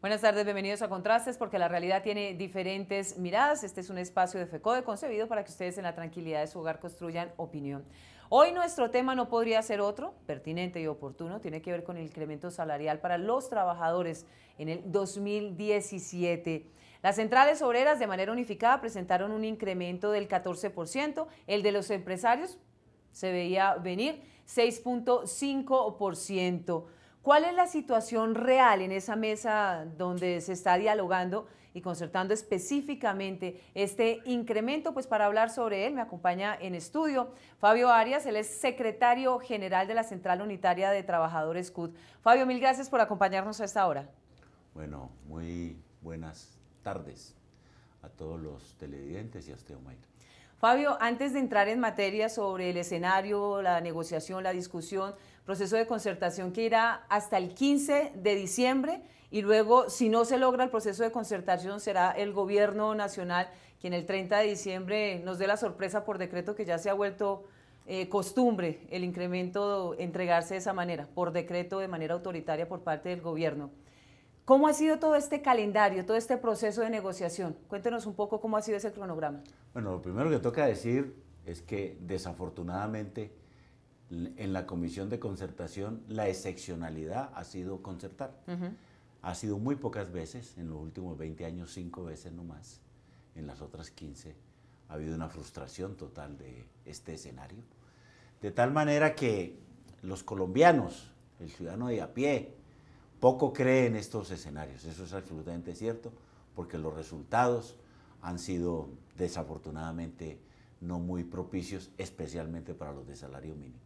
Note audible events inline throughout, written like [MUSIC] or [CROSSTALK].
Buenas tardes, bienvenidos a Contrastes, porque la realidad tiene diferentes miradas. Este es un espacio de FECODE concebido para que ustedes en la tranquilidad de su hogar construyan opinión. Hoy nuestro tema no podría ser otro, pertinente y oportuno, tiene que ver con el incremento salarial para los trabajadores en el 2017. Las centrales obreras de manera unificada presentaron un incremento del 14%, el de los empresarios se veía venir 6.5%. ¿Cuál es la situación real en esa mesa donde se está dialogando y concertando específicamente este incremento? Pues para hablar sobre él me acompaña en estudio Fabio Arias, él es secretario general de la Central Unitaria de Trabajadores CUT. Fabio, mil gracias por acompañarnos a esta hora. Bueno, muy buenas tardes a todos los televidentes y a usted, Omaira. Fabio, antes de entrar en materia sobre el escenario, la negociación, la discusión, proceso de concertación que irá hasta el 15 de diciembre y luego, si no se logra el proceso de concertación, será el gobierno nacional quien el 30 de diciembre nos dé la sorpresa por decreto que ya se ha vuelto eh, costumbre el incremento, entregarse de esa manera, por decreto de manera autoritaria por parte del gobierno. ¿Cómo ha sido todo este calendario, todo este proceso de negociación? Cuéntenos un poco cómo ha sido ese cronograma. Bueno, lo primero que toca decir es que desafortunadamente en la comisión de concertación la excepcionalidad ha sido concertar. Ha sido muy pocas veces, en los últimos 20 años, cinco veces nomás, en las otras 15 ha habido una frustración total de este escenario. De tal manera que los colombianos, el ciudadano de a pie, poco cree en estos escenarios. Eso es absolutamente cierto, porque los resultados han sido desafortunadamente no muy propicios, especialmente para los de salario mínimo.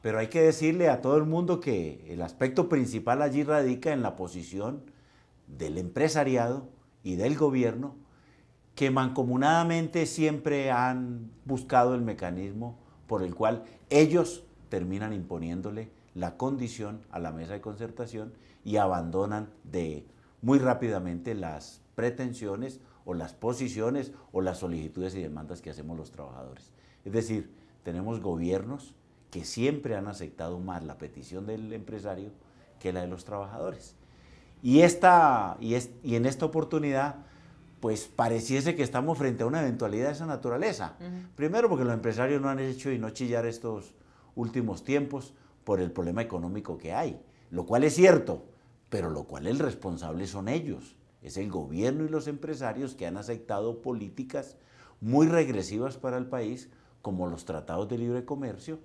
Pero hay que decirle a todo el mundo que el aspecto principal allí radica en la posición del empresariado y del gobierno, que mancomunadamente siempre han buscado el mecanismo por el cual ellos terminan imponiéndole la condición a la mesa de concertación y abandonan de muy rápidamente las pretensiones o las posiciones o las solicitudes y demandas que hacemos los trabajadores. Es decir, tenemos gobiernos que siempre han aceptado más la petición del empresario que la de los trabajadores. Y, esta, y, en esta oportunidad, pues pareciese que estamos frente a una eventualidad de esa naturaleza. Primero porque los empresarios no han hecho y no chillar estos últimos tiempos por el problema económico que hay, lo cual es cierto, pero lo cual el responsable son ellos, es el gobierno y los empresarios que han aceptado políticas muy regresivas para el país, como los tratados de libre comercio,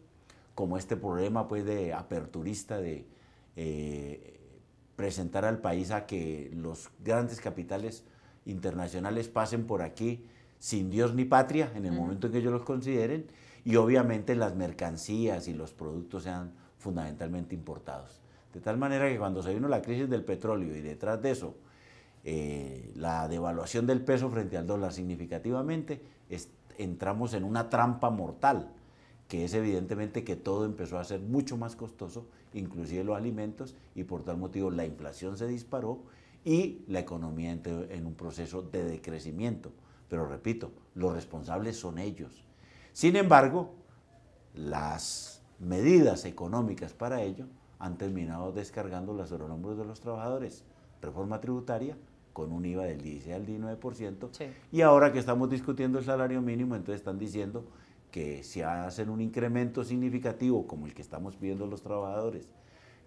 como este problema pues de aperturista de eh, presentar al país a que los grandes capitales internacionales pasen por aquí sin Dios ni patria en el momento en que ellos los consideren y obviamente las mercancías y los productos sean fundamentalmente importados. De tal manera que cuando se vino la crisis del petróleo y detrás de eso eh, la devaluación del peso frente al dólar significativamente, entramos en una trampa mortal, que es evidentemente que todo empezó a ser mucho más costoso, inclusive los alimentos, y por tal motivo la inflación se disparó y la economía entró en un proceso de decrecimiento. Pero repito, los responsables son ellos. Sin embargo, las medidas económicas para ello, han terminado descargando los hombros de los trabajadores. Reforma tributaria con un IVA del 16 al 19%. Y ahora que estamos discutiendo el salario mínimo, entonces están diciendo que si hacen un incremento significativo como el que estamos pidiendo los trabajadores,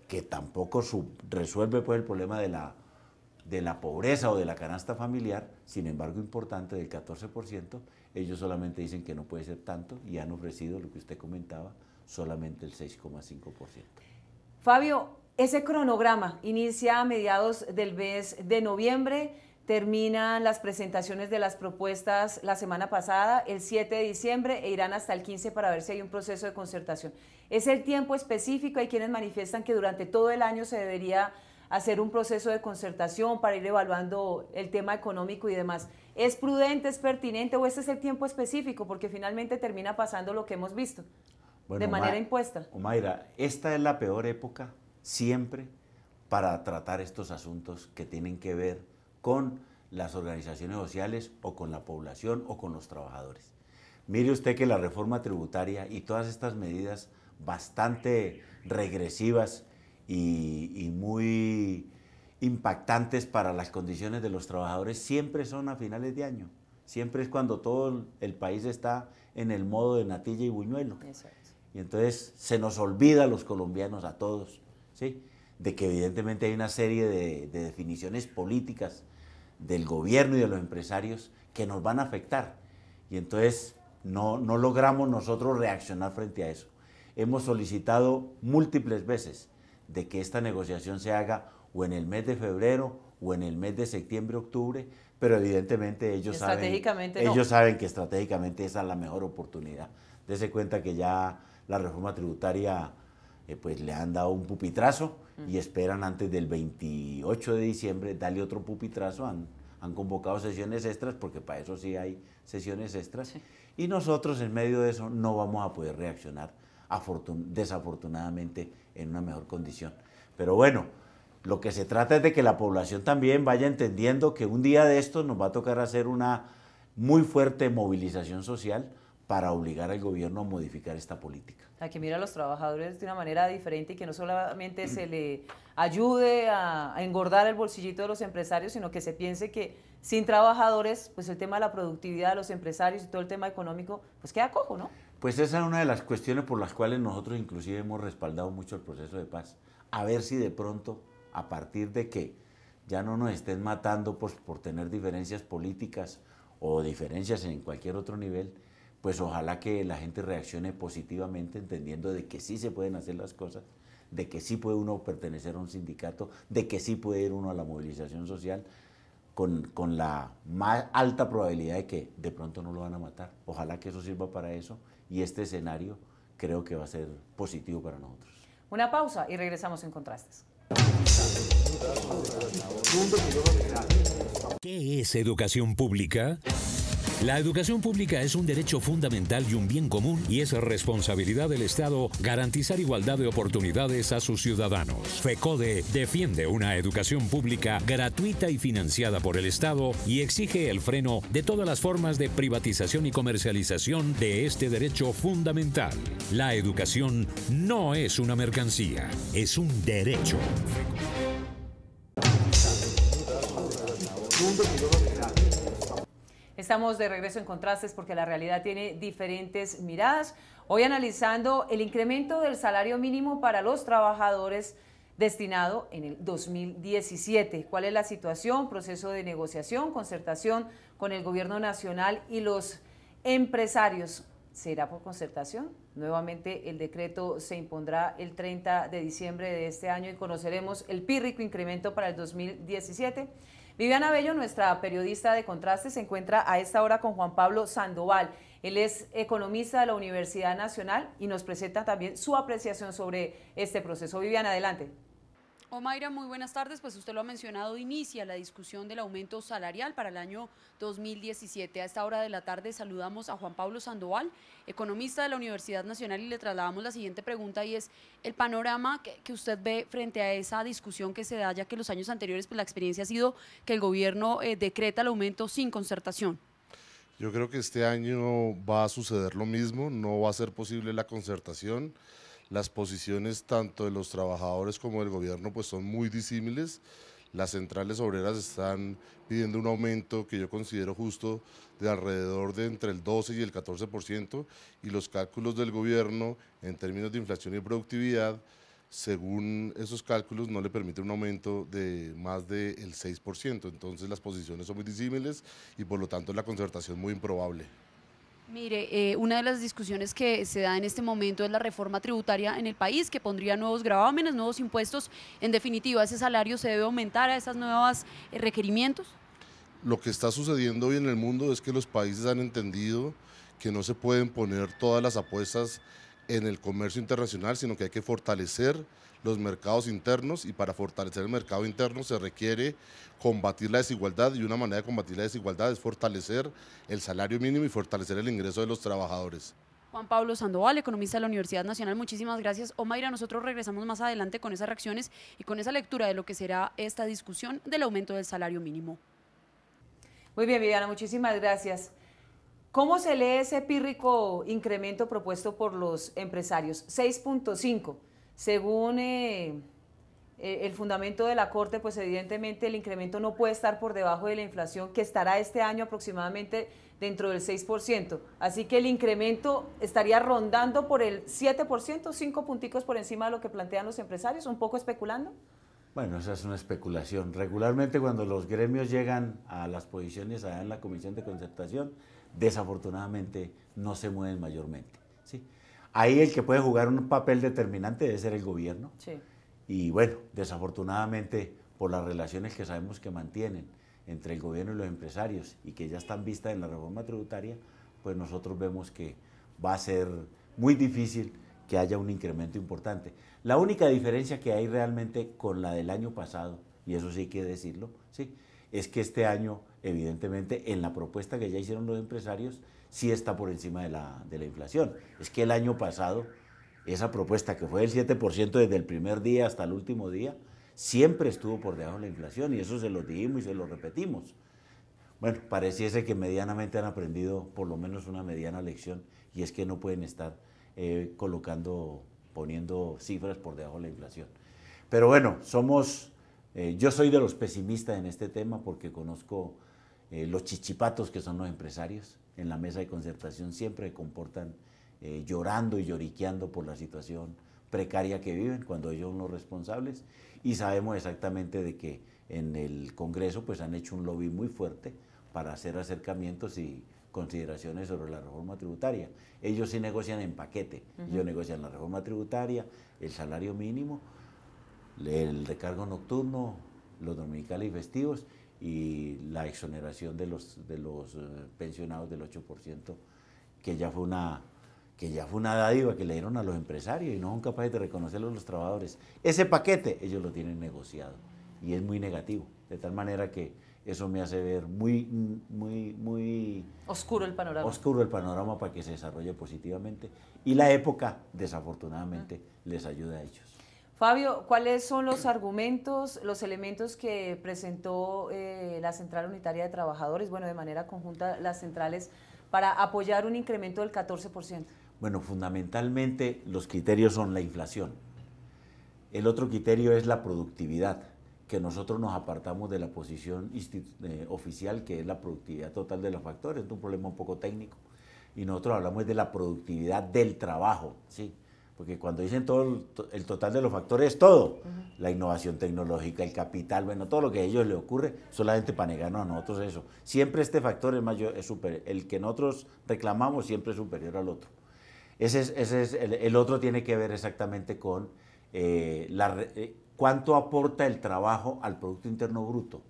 que tampoco resuelve pues, el problema de la, de la pobreza o de la canasta familiar, sin embargo importante del 14%, ellos solamente dicen que no puede ser tanto y han ofrecido lo que usted comentaba, solamente el 6,5%. Fabio, ese cronograma inicia a mediados del mes de noviembre, terminan las presentaciones de las propuestas la semana pasada, el 7 de diciembre, e irán hasta el 15 para ver si hay un proceso de concertación. Es el tiempo específico, hay quienes manifiestan que durante todo el año se debería hacer un proceso de concertación para ir evaluando el tema económico y demás. ¿Es prudente, es pertinente o este es el tiempo específico? Porque finalmente termina pasando lo que hemos visto de manera impuesta. Omaira, esta es la peor época siempre para tratar estos asuntos que tienen que ver con las organizaciones sociales o con la población o con los trabajadores. Mire usted que la reforma tributaria y todas estas medidas bastante regresivas y, y muy impactantes para las condiciones de los trabajadores siempre son a finales de año. Siempre es cuando todo el país está en el modo de natilla y buñuelo. Y entonces se nos olvida a los colombianos, a todos, ¿sí? de que evidentemente hay una serie de, definiciones políticas del gobierno y de los empresarios que nos van a afectar. Y entonces no, no logramos nosotros reaccionar frente a eso. Hemos solicitado múltiples veces de que esta negociación se haga o en el mes de febrero o en el mes de septiembre, octubre, pero evidentemente ellos, saben, ellos saben que estratégicamente esa es la mejor oportunidad. Dese cuenta que ya la reforma tributaria eh, pues le han dado un pupitrazo y esperan antes del 28 de diciembre darle otro pupitrazo. Han, convocado sesiones extras porque para eso sí hay sesiones extras. Y nosotros en medio de eso no vamos a poder reaccionar desafortunadamente en una mejor condición. Pero bueno, lo que se trata es de que la población también vaya entendiendo que un día de estos nos va a tocar hacer una muy fuerte movilización social para obligar al gobierno a modificar esta política. O que mira a los trabajadores de una manera diferente y que no solamente se le ayude a, engordar el bolsillito de los empresarios, sino que se piense que sin trabajadores, pues el tema de la productividad de los empresarios y todo el tema económico, pues queda cojo, ¿no? Pues esa es una de las cuestiones por las cuales nosotros inclusive hemos respaldado mucho el proceso de paz. A ver si de pronto, a partir de que ya no nos estén matando pues por tener diferencias políticas o diferencias en cualquier otro nivel, pues ojalá que la gente reaccione positivamente entendiendo de que sí se pueden hacer las cosas, de que sí puede uno pertenecer a un sindicato, de que sí puede ir uno a la movilización social con, la más alta probabilidad de que de pronto no lo van a matar. Ojalá que eso sirva para eso y este escenario creo que va a ser positivo para nosotros. Una pausa y regresamos en contrastes. ¿Qué es educación pública? La educación pública es un derecho fundamental y un bien común y es responsabilidad del Estado garantizar igualdad de oportunidades a sus ciudadanos. FECODE defiende una educación pública gratuita y financiada por el Estado y exige el freno de todas las formas de privatización y comercialización de este derecho fundamental. La educación no es una mercancía, es un derecho. Estamos de regreso en Contrastes porque la realidad tiene diferentes miradas. Hoy analizando el incremento del salario mínimo para los trabajadores destinado en el 2017. ¿Cuál es la situación? Proceso de negociación, concertación con el gobierno nacional y los empresarios. ¿Será por concertación? Nuevamente el decreto se impondrá el 30 de diciembre de este año y conoceremos el pírrico incremento para el 2017. Viviana Bello, nuestra periodista de contraste, se encuentra a esta hora con Juan Pablo Sandoval. Él es economista de la Universidad Nacional y nos presenta también su apreciación sobre este proceso. Viviana, adelante. Oh, Mayra, muy buenas tardes. Pues usted lo ha mencionado, inicia la discusión del aumento salarial para el año 2017. A esta hora de la tarde saludamos a Juan Pablo Sandoval, economista de la Universidad Nacional, y le trasladamos la siguiente pregunta y es el panorama que, usted ve frente a esa discusión que se da, ya que los años anteriores pues, la experiencia ha sido que el gobierno eh, decreta el aumento sin concertación. Yo creo que este año va a suceder lo mismo, no va a ser posible la concertación las posiciones tanto de los trabajadores como del gobierno pues son muy disímiles. Las centrales obreras están pidiendo un aumento que yo considero justo de alrededor de entre el 12 y el 14% y los cálculos del gobierno en términos de inflación y productividad, según esos cálculos, no le permite un aumento de más del 6%. Entonces las posiciones son muy disímiles y por lo tanto la concertación muy improbable. Mire, eh, una de las discusiones que se da en este momento es la reforma tributaria en el país, que pondría nuevos gravámenes, nuevos impuestos. En definitiva, ¿ese salario se debe aumentar a esos nuevos eh, requerimientos? Lo que está sucediendo hoy en el mundo es que los países han entendido que no se pueden poner todas las apuestas en el comercio internacional, sino que hay que fortalecer los mercados internos y para fortalecer el mercado interno se requiere combatir la desigualdad y una manera de combatir la desigualdad es fortalecer el salario mínimo y fortalecer el ingreso de los trabajadores. Juan Pablo Sandoval, economista de la Universidad Nacional, muchísimas gracias. Omaira, nosotros regresamos más adelante con esas reacciones y con esa lectura de lo que será esta discusión del aumento del salario mínimo. Muy bien, Viviana, muchísimas gracias. ¿Cómo se lee ese pírrico incremento propuesto por los empresarios? 6.5 según eh, eh, el fundamento de la Corte, pues evidentemente el incremento no puede estar por debajo de la inflación que estará este año aproximadamente dentro del 6%. Así que el incremento estaría rondando por el 7%, 5 punticos por encima de lo que plantean los empresarios, un poco especulando. Bueno, esa es una especulación. Regularmente cuando los gremios llegan a las posiciones allá en la Comisión de Concertación, desafortunadamente no se mueven mayormente. ¿sí? Ahí el que puede jugar un papel determinante debe ser el gobierno. Sí. Y bueno, desafortunadamente, por las relaciones que sabemos que mantienen entre el gobierno y los empresarios y que ya están vistas en la reforma tributaria, pues nosotros vemos que va a ser muy difícil que haya un incremento importante. La única diferencia que hay realmente con la del año pasado, y eso sí hay que decirlo, sí, es que este año, evidentemente, en la propuesta que ya hicieron los empresarios, sí está por encima de la, inflación. Es que el año pasado, esa propuesta que fue del 7% desde el primer día hasta el último día, siempre estuvo por debajo de la inflación y eso se lo dijimos y se lo repetimos. Bueno, pareciese que medianamente han aprendido por lo menos una mediana lección y es que no pueden estar eh, colocando, poniendo cifras por debajo de la inflación. Pero bueno, somos, eh, yo soy de los pesimistas en este tema porque conozco eh, los chichipatos que son los empresarios en la mesa de concertación siempre comportan eh, llorando y lloriqueando por la situación precaria que viven cuando ellos son los responsables y sabemos exactamente de que en el Congreso pues han hecho un lobby muy fuerte para hacer acercamientos y consideraciones sobre la reforma tributaria. Ellos sí negocian en paquete, ellos negocian la reforma tributaria, el salario mínimo, el recargo nocturno, los dominicales y festivos y la exoneración de los, de los eh, pensionados del 8%, que ya fue una que ya fue una dádiva que le dieron a los empresarios y no son capaces de reconocerlo a los trabajadores. Ese paquete ellos lo tienen negociado y es muy negativo, de tal manera que eso me hace ver muy, muy, muy... Oscuro el panorama. Oscuro el panorama para que se desarrolle positivamente y la época, desafortunadamente, les ayuda a ellos. Fabio, ¿cuáles son los argumentos, los elementos que presentó eh, la Central Unitaria de Trabajadores, bueno, de manera conjunta las centrales, para apoyar un incremento del 14%? Bueno, fundamentalmente los criterios son la inflación. El otro criterio es la productividad, que nosotros nos apartamos de la posición eh, oficial, que es la productividad total de los factores, es un problema un poco técnico, y nosotros hablamos de la productividad del trabajo, ¿sí? porque cuando dicen todo el total de los factores es todo, la innovación tecnológica, el capital, bueno, todo lo que a ellos le ocurre, solamente para negarnos a nosotros eso. Siempre este factor es mayor, es super, el que nosotros reclamamos siempre es superior al otro. Ese es, el, otro tiene que ver exactamente con eh, la, eh, cuánto aporta el trabajo al Producto Interno Bruto.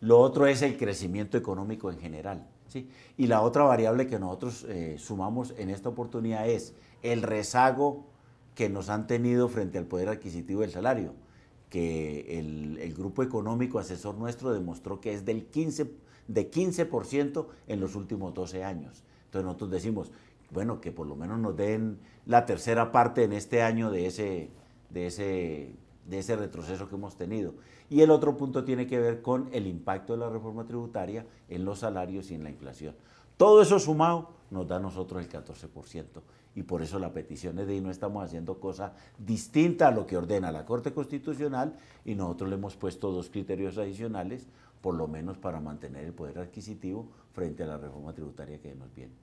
Lo otro es el crecimiento económico en general. ¿sí? Y la otra variable que nosotros eh, sumamos en esta oportunidad es el rezago que nos han tenido frente al poder adquisitivo del salario, que el, grupo económico asesor nuestro demostró que es del 15, de 15% en los últimos 12 años. Entonces nosotros decimos, bueno, que por lo menos nos den la tercera parte en este año de ese, de ese retroceso que hemos tenido. Y el otro punto tiene que ver con el impacto de la reforma tributaria en los salarios y en la inflación. Todo eso sumado nos da a nosotros el 14%. Y por eso la petición es de y no estamos haciendo cosa distinta a lo que ordena la Corte Constitucional y nosotros le hemos puesto dos criterios adicionales, por lo menos para mantener el poder adquisitivo frente a la reforma tributaria que nos viene.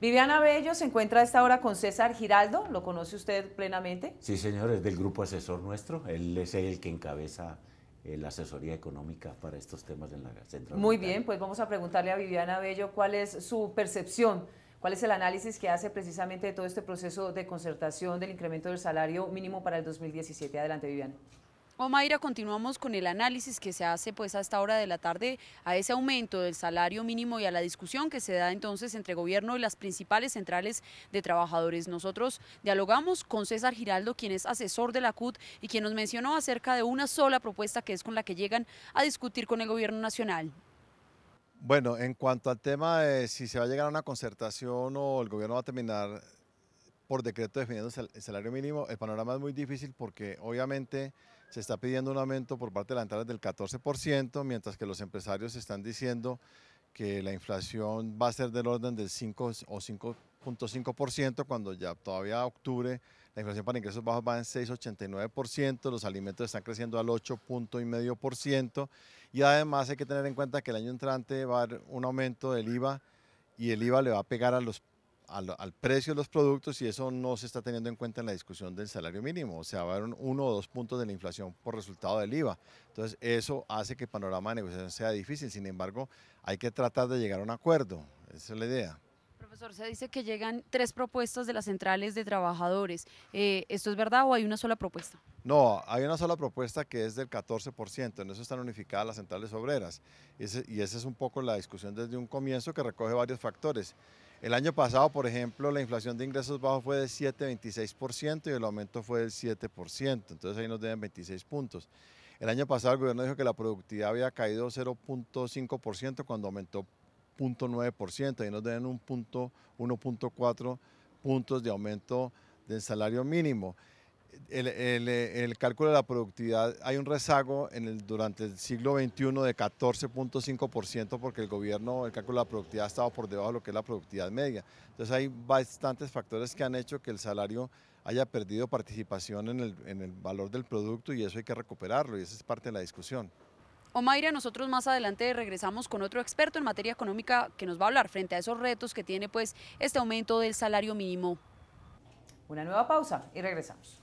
Viviana Bello se encuentra a esta hora con César Giraldo, ¿lo conoce usted plenamente? Sí, señor, es del grupo asesor nuestro, él es el que encabeza eh, la asesoría económica para estos temas en la central. Muy bien, pues vamos a preguntarle a Viviana Bello cuál es su percepción, cuál es el análisis que hace precisamente de todo este proceso de concertación del incremento del salario mínimo para el 2017. Adelante, Viviana. O oh, continuamos con el análisis que se hace pues a esta hora de la tarde a ese aumento del salario mínimo y a la discusión que se da entonces entre gobierno y las principales centrales de trabajadores. Nosotros dialogamos con César Giraldo, quien es asesor de la CUT y quien nos mencionó acerca de una sola propuesta que es con la que llegan a discutir con el gobierno nacional. Bueno, en cuanto al tema de si se va a llegar a una concertación o el gobierno va a terminar por decreto definiendo el salario mínimo, el panorama es muy difícil porque obviamente se está pidiendo un aumento por parte de la entrada del 14%, mientras que los empresarios están diciendo que la inflación va a ser del orden del 5 o 5.5%, cuando ya todavía octubre la inflación para ingresos bajos va en 6.89%, los alimentos están creciendo al 8.5% y además hay que tener en cuenta que el año entrante va a haber un aumento del IVA y el IVA le va a pegar a los al, precio de los productos y eso no se está teniendo en cuenta en la discusión del salario mínimo. O sea, va uno o dos puntos de la inflación por resultado del IVA. Entonces, eso hace que el panorama de negociación sea difícil. Sin embargo, hay que tratar de llegar a un acuerdo. Esa es la idea. Profesor, se dice que llegan tres propuestas de las centrales de trabajadores. Eh, ¿Esto es verdad o hay una sola propuesta? No, hay una sola propuesta que es del 14%, en eso están unificadas las centrales obreras. y, y esa es un poco la discusión desde un comienzo que recoge varios factores. El año pasado, por ejemplo, la inflación de ingresos bajos fue de 7,26% y el aumento fue del 7%, entonces ahí nos deben 26 puntos. El año pasado el gobierno dijo que la productividad había caído 0.5% cuando aumentó 0.9%, ahí nos deben un punto 1.4 puntos de aumento del salario mínimo el, cálculo de la productividad, hay un rezago durante el siglo XXI de 14.5% porque el gobierno, el cálculo de la productividad ha estado por debajo de lo que es la productividad media. Entonces hay bastantes factores que han hecho que el salario haya perdido participación en el, valor del producto y eso hay que recuperarlo y esa es parte de la discusión. Omaira, nosotros más adelante regresamos con otro experto en materia económica que nos va a hablar frente a esos retos que tiene pues este aumento del salario mínimo. Una nueva pausa y regresamos.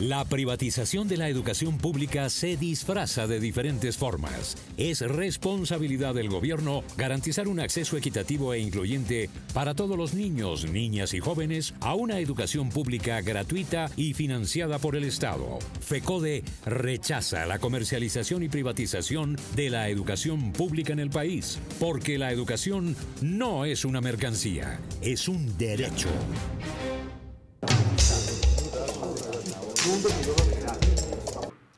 La privatización de la educación pública se disfraza de diferentes formas. Es responsabilidad del gobierno garantizar un acceso equitativo e incluyente para todos los niños, niñas y jóvenes a una educación pública gratuita y financiada por el Estado. FECODE rechaza la comercialización y privatización de la educación pública en el país, porque la educación no es una mercancía, es un derecho.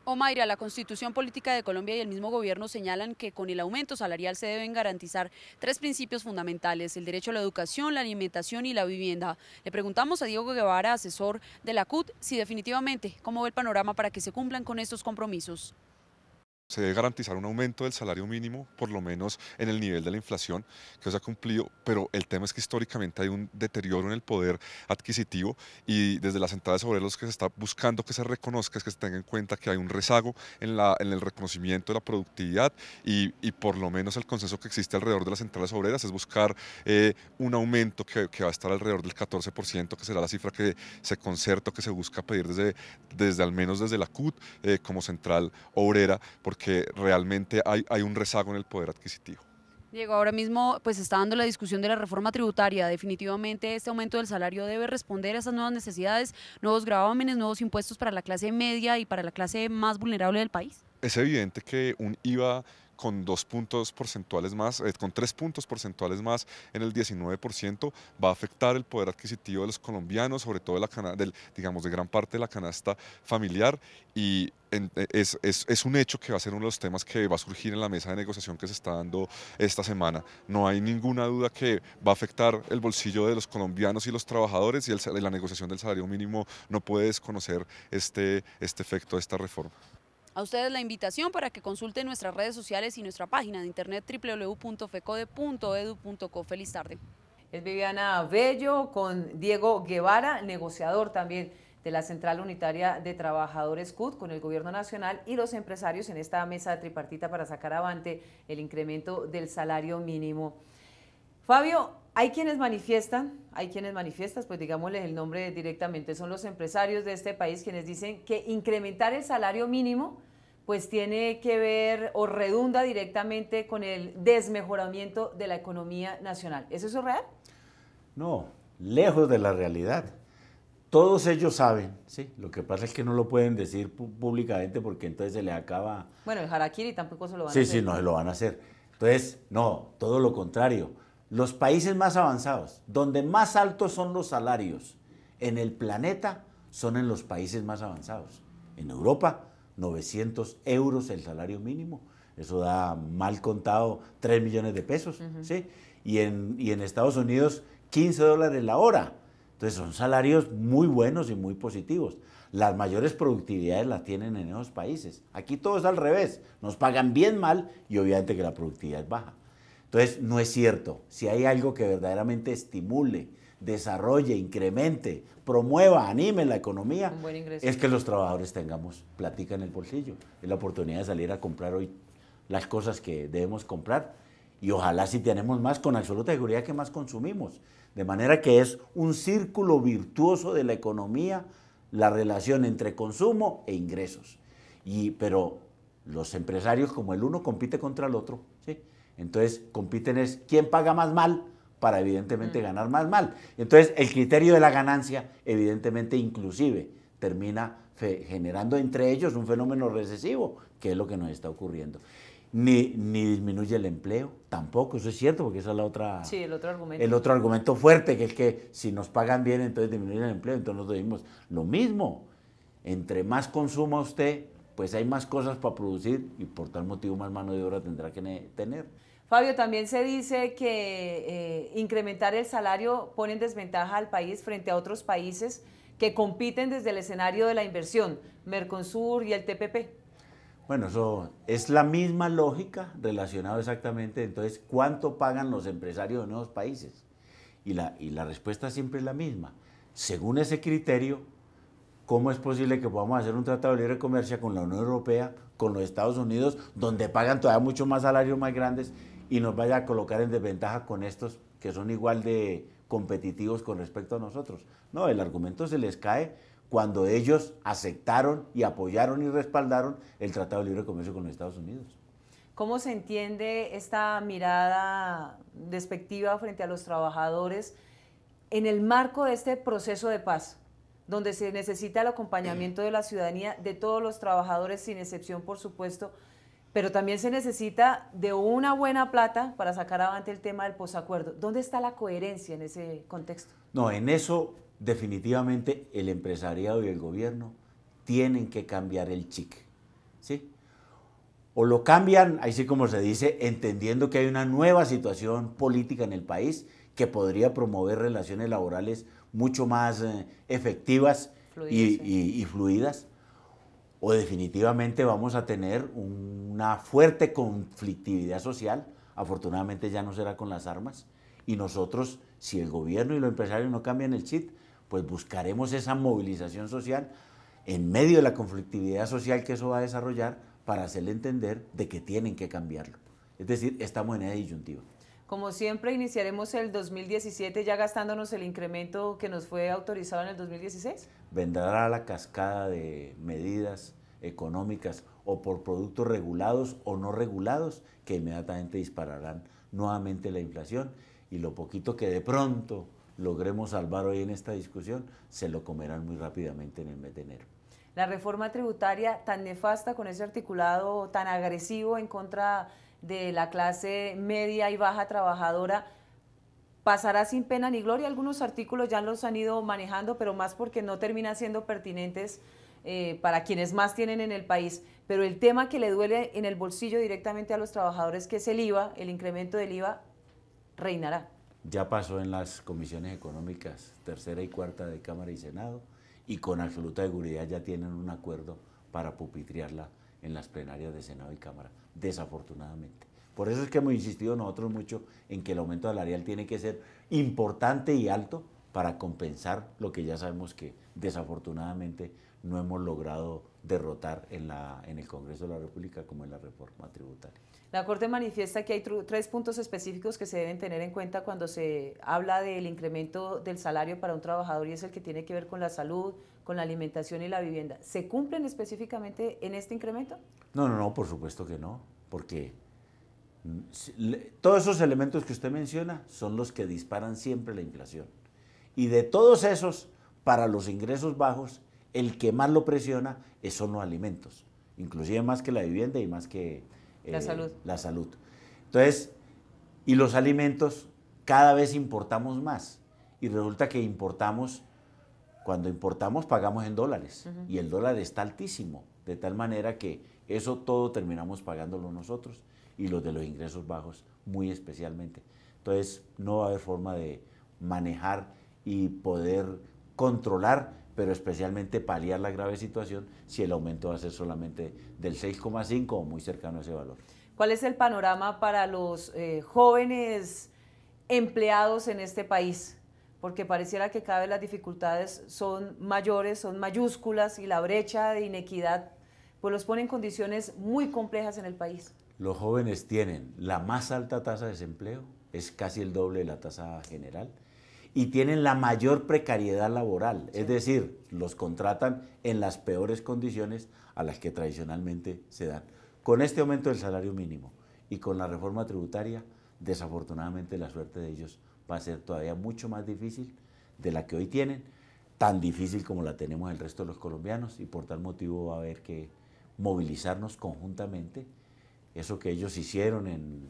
Omayra, la Constitución Política de Colombia y el mismo gobierno señalan que con el aumento salarial se deben garantizar tres principios fundamentales, el derecho a la educación, la alimentación y la vivienda. Le preguntamos a Diego Guevara, asesor de la CUT, si definitivamente, cómo ve el panorama para que se cumplan con estos compromisos se debe garantizar un aumento del salario mínimo, por lo menos en el nivel de la inflación que se ha cumplido, pero el tema es que históricamente hay un deterioro en el poder adquisitivo y desde las centrales obreras lo que se está buscando que se reconozca es que se tenga en cuenta que hay un rezago en, la, en el reconocimiento de la productividad y, por lo menos el consenso que existe alrededor de las centrales obreras es buscar eh, un aumento que, va a estar alrededor del 14%, que será la cifra que se concerta, que se busca pedir desde, desde al menos desde la CUT eh, como central obrera, porque que realmente hay, hay un rezago en el poder adquisitivo. Diego, ahora mismo pues está dando la discusión de la reforma tributaria. Definitivamente este aumento del salario debe responder a esas nuevas necesidades, nuevos gravámenes, nuevos impuestos para la clase media y para la clase más vulnerable del país. Es evidente que un IVA con dos puntos porcentuales más, eh, con tres puntos porcentuales más en el 19%, va a afectar el poder adquisitivo de los colombianos, sobre todo de la del, digamos, de gran parte de la canasta familiar y eh, es, un hecho que va a ser uno de los temas que va a surgir en la mesa de negociación que se está dando esta semana. No hay ninguna duda que va a afectar el bolsillo de los colombianos y los trabajadores y, la negociación del salario mínimo no puede desconocer este, este efecto de esta reforma. A ustedes la invitación para que consulten nuestras redes sociales y nuestra página de internet www.fecode.edu.co. Feliz tarde. Es Viviana Bello con Diego Guevara, negociador también de la Central Unitaria de Trabajadores CUT con el Gobierno Nacional y los empresarios en esta mesa tripartita para sacar avante el incremento del salario mínimo. Fabio, hay quienes manifiestan, hay quienes manifiestan, pues digámosles el nombre directamente, son los empresarios de este país quienes dicen que incrementar el salario mínimo pues tiene que ver o redunda directamente con el desmejoramiento de la economía nacional. ¿Es eso real? No, lejos de la realidad. Todos ellos saben, sí. Lo que pasa es que no lo pueden decir públicamente porque entonces se le acaba. Bueno, el Jaraquiri tampoco se lo van a hacer. Sí, sí, no se lo van a hacer. Entonces, no, todo lo contrario los países más avanzados, donde más altos son los salarios en el planeta, son en los países más avanzados. En Europa, 900 euros el salario mínimo. Eso da mal contado 3 millones de pesos. ¿sí? y, en, y en Estados Unidos, 15 dólares la hora. Entonces son salarios muy buenos y muy positivos. Las mayores productividades las tienen en esos países. Aquí todo es al revés. Nos pagan bien mal y obviamente que la productividad es baja. Entonces, no es cierto. Si hay algo que verdaderamente estimule, desarrolle, incremente, promueva, anime la economía, es que los trabajadores tengamos platica en el bolsillo. Es la oportunidad de salir a comprar hoy las cosas que debemos comprar y ojalá si tenemos más, con absoluta seguridad que más consumimos. De manera que es un círculo virtuoso de la economía, la relación entre consumo e ingresos. Y, pero los empresarios como el uno compite contra el otro, entonces compiten es quién paga más mal para evidentemente ganar más mal. Entonces el criterio de la ganancia evidentemente inclusive termina generando entre ellos un fenómeno recesivo, que es lo que nos está ocurriendo. Ni, ni, disminuye el empleo, tampoco, eso es cierto, porque esa es la otra... Sí, el otro argumento. El otro argumento fuerte, que es que si nos pagan bien, entonces disminuye el empleo, entonces nosotros decimos lo mismo. Entre más consuma usted, pues hay más cosas para producir y por tal motivo más mano de obra tendrá que tener. Fabio, también se dice que eh, incrementar el salario pone en desventaja al país frente a otros países que compiten desde el escenario de la inversión, Mercosur y el TPP. Bueno, eso es la misma lógica relacionada exactamente, entonces, ¿cuánto pagan los empresarios de nuevos países? Y la, y la respuesta siempre es la misma. Según ese criterio, ¿cómo es posible que podamos hacer un tratado de libre comercio con la Unión Europea, con los Estados Unidos, donde pagan todavía mucho más salarios más grandes y nos vaya a colocar en desventaja con estos que son igual de competitivos con respecto a nosotros? No, el argumento se les cae cuando ellos aceptaron y apoyaron y respaldaron el Tratado de Libre Comercio con los Estados Unidos. ¿Cómo se entiende esta mirada despectiva frente a los trabajadores en el marco de este proceso de paz? donde se necesita el acompañamiento de la ciudadanía, de todos los trabajadores, sin excepción, por supuesto, pero también se necesita de una buena plata para sacar adelante el tema del posacuerdo. ¿Dónde está la coherencia en ese contexto? No, en eso definitivamente el empresariado y el gobierno tienen que cambiar el chic, ¿sí? O lo cambian, así como se dice, entendiendo que hay una nueva situación política en el país que podría promover relaciones laborales mucho más eh, efectivas y, fluidas, o definitivamente vamos a tener una fuerte conflictividad social, afortunadamente ya no será con las armas, y nosotros, si el gobierno y los empresarios no cambian el chip, pues buscaremos esa movilización social en medio de la conflictividad social que eso va a desarrollar para hacerle entender de que tienen que cambiarlo. Es decir, estamos en esa disyuntiva. Como siempre, iniciaremos el 2017 ya gastándonos el incremento que nos fue autorizado en el 2016. Vendrá la cascada de medidas económicas o por productos regulados o no regulados que inmediatamente dispararán nuevamente la inflación y lo poquito que de pronto logremos salvar hoy en esta discusión se lo comerán muy rápidamente en el mes de enero. La reforma tributaria tan nefasta con ese articulado tan agresivo en contra de la clase media y baja trabajadora pasará sin pena ni gloria. Algunos artículos ya los han ido manejando, pero más porque no terminan siendo pertinentes eh, para quienes más tienen en el país. Pero el tema que le duele en el bolsillo directamente a los trabajadores, que es el IVA, el incremento del IVA, reinará. Ya pasó en las comisiones económicas tercera y cuarta de Cámara y Senado y con absoluta seguridad ya tienen un acuerdo para pupitrearla en las plenarias de Senado y Cámara, desafortunadamente. Por eso es que hemos insistido nosotros mucho en que el aumento salarial tiene que ser importante y alto para compensar lo que ya sabemos que desafortunadamente no hemos logrado derrotar en, la, en el Congreso de la República como en la reforma tributaria. La Corte manifiesta que hay tres puntos específicos que se deben tener en cuenta cuando se habla del incremento del salario para un trabajador y es el que tiene que ver con la salud, con la alimentación y la vivienda, ¿se cumplen específicamente en este incremento? No, no, no, por supuesto que no, porque mm, todos esos elementos que usted menciona son los que disparan siempre la inflación. Y de todos esos, para los ingresos bajos, el que más lo presiona son los alimentos, inclusive más que la vivienda y más que la, eh, salud. la salud. Entonces, y los alimentos cada vez importamos más. Y resulta que importamos cuando importamos pagamos en dólares y el dólar está altísimo, de tal manera que eso todo terminamos pagándolo nosotros y los de los ingresos bajos muy especialmente. Entonces no va a haber forma de manejar y poder controlar, pero especialmente paliar la grave situación si el aumento va a ser solamente del 6,5 o muy cercano a ese valor. ¿Cuál es el panorama para los eh, jóvenes empleados en este país? porque pareciera que cada vez las dificultades son mayores, son mayúsculas y la brecha de inequidad pues los pone en condiciones muy complejas en el país. Los jóvenes tienen la más alta tasa de desempleo, es casi el doble de la tasa general, y tienen la mayor precariedad laboral, es decir, los contratan en las peores condiciones a las que tradicionalmente se dan. Con este aumento del salario mínimo y con la reforma tributaria, desafortunadamente la suerte de ellos va a ser todavía mucho más difícil de la que hoy tienen, tan difícil como la tenemos el resto de los colombianos y por tal motivo va a haber que movilizarnos conjuntamente. Eso que ellos hicieron en,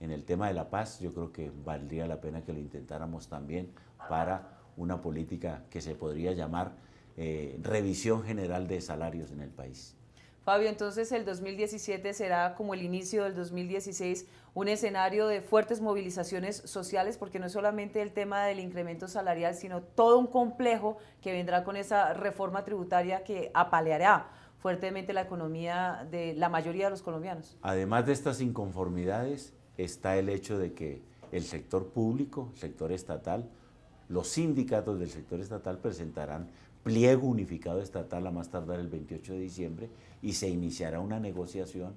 en el tema de la paz, yo creo que valdría la pena que lo intentáramos también para una política que se podría llamar eh, revisión general de salarios en el país. Fabio, entonces el 2017 será como el inicio del 2016, un escenario de fuertes movilizaciones sociales, porque no es solamente el tema del incremento salarial, sino todo un complejo que vendrá con esa reforma tributaria que apaleará fuertemente la economía de la mayoría de los colombianos. Además de estas inconformidades, está el hecho de que el sector público, el sector estatal, los sindicatos del sector estatal presentarán pliego unificado estatal a más tardar el 28 de diciembre y se iniciará una negociación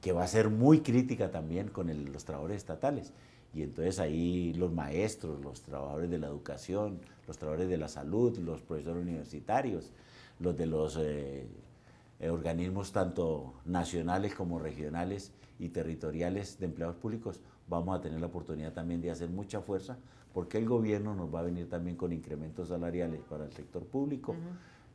que va a ser muy crítica también con los trabajadores estatales. Y entonces ahí los maestros, los trabajadores de la educación, los trabajadores de la salud, los profesores universitarios, los de los eh, eh, organismos tanto nacionales como regionales y territoriales de empleados públicos, vamos a tener la oportunidad también de hacer mucha fuerza porque el gobierno nos va a venir también con incrementos salariales para el sector público,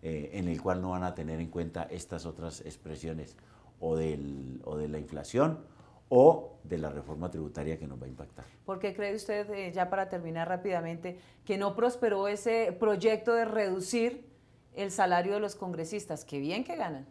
eh, en el cual no van a tener en cuenta estas otras expresiones o, del, de la inflación o de la reforma tributaria que nos va a impactar. ¿Por qué cree usted, eh, ya para terminar rápidamente, que no prosperó ese proyecto de reducir el salario de los congresistas? Qué bien que ganan.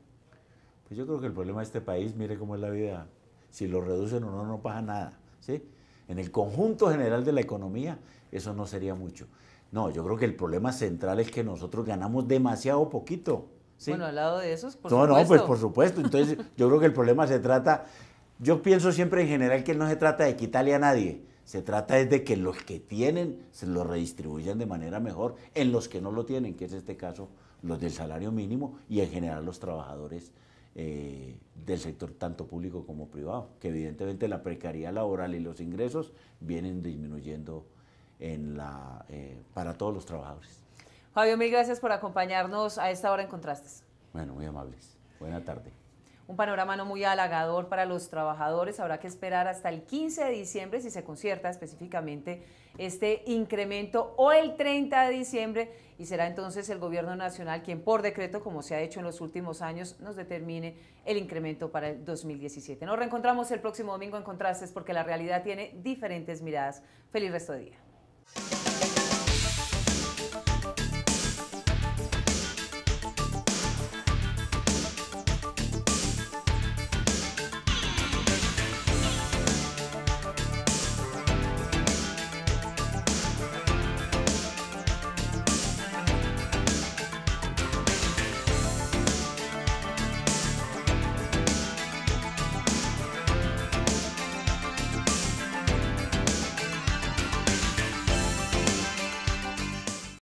Pues yo creo que el problema de este país, mire cómo es la vida, si lo reducen o no, no pasa nada. ¿sí? en el conjunto general de la economía, eso no sería mucho. No, yo creo que el problema central es que nosotros ganamos demasiado poquito. Bueno, al lado de esos, por no, supuesto. No, pues por supuesto. Entonces, [LAUGHS] yo creo que el problema se trata, yo pienso siempre en general que no se trata de quitarle a nadie, se trata de que los que tienen se lo redistribuyan de manera mejor en los que no lo tienen, que es este caso los del salario mínimo y en general los trabajadores eh, del sector tanto público como privado, que evidentemente la precariedad laboral y los ingresos vienen disminuyendo en la, eh, para todos los trabajadores. Fabio, mil gracias por acompañarnos a esta hora en Contrastes. Bueno, muy amables. Buena tarde. Un panorama no muy halagador para los trabajadores. Habrá que esperar hasta el 15 de diciembre si se concierta específicamente este incremento o el 30 de diciembre y será entonces el gobierno nacional quien por decreto, como se ha hecho en los últimos años, nos determine el incremento para el 2017. Nos reencontramos el próximo domingo en Contrastes porque la realidad tiene diferentes miradas. Feliz resto de día.